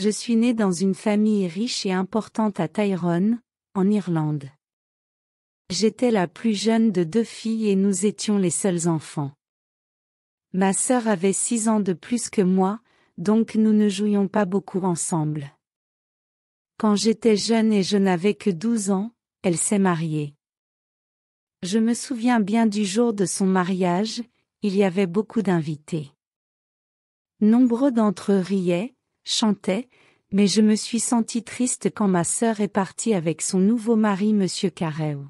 Je suis né dans une famille riche et importante à Tyrone, en Irlande. J'étais la plus jeune de deux filles et nous étions les seuls enfants. Ma sœur avait six ans de plus que moi, donc nous ne jouions pas beaucoup ensemble. Quand j'étais jeune et je n'avais que douze ans, elle s'est mariée. Je me souviens bien du jour de son mariage, il y avait beaucoup d'invités. Nombreux d'entre eux riaient, chantait, mais je me suis sentie triste quand ma sœur est partie avec son nouveau mari monsieur Carreau.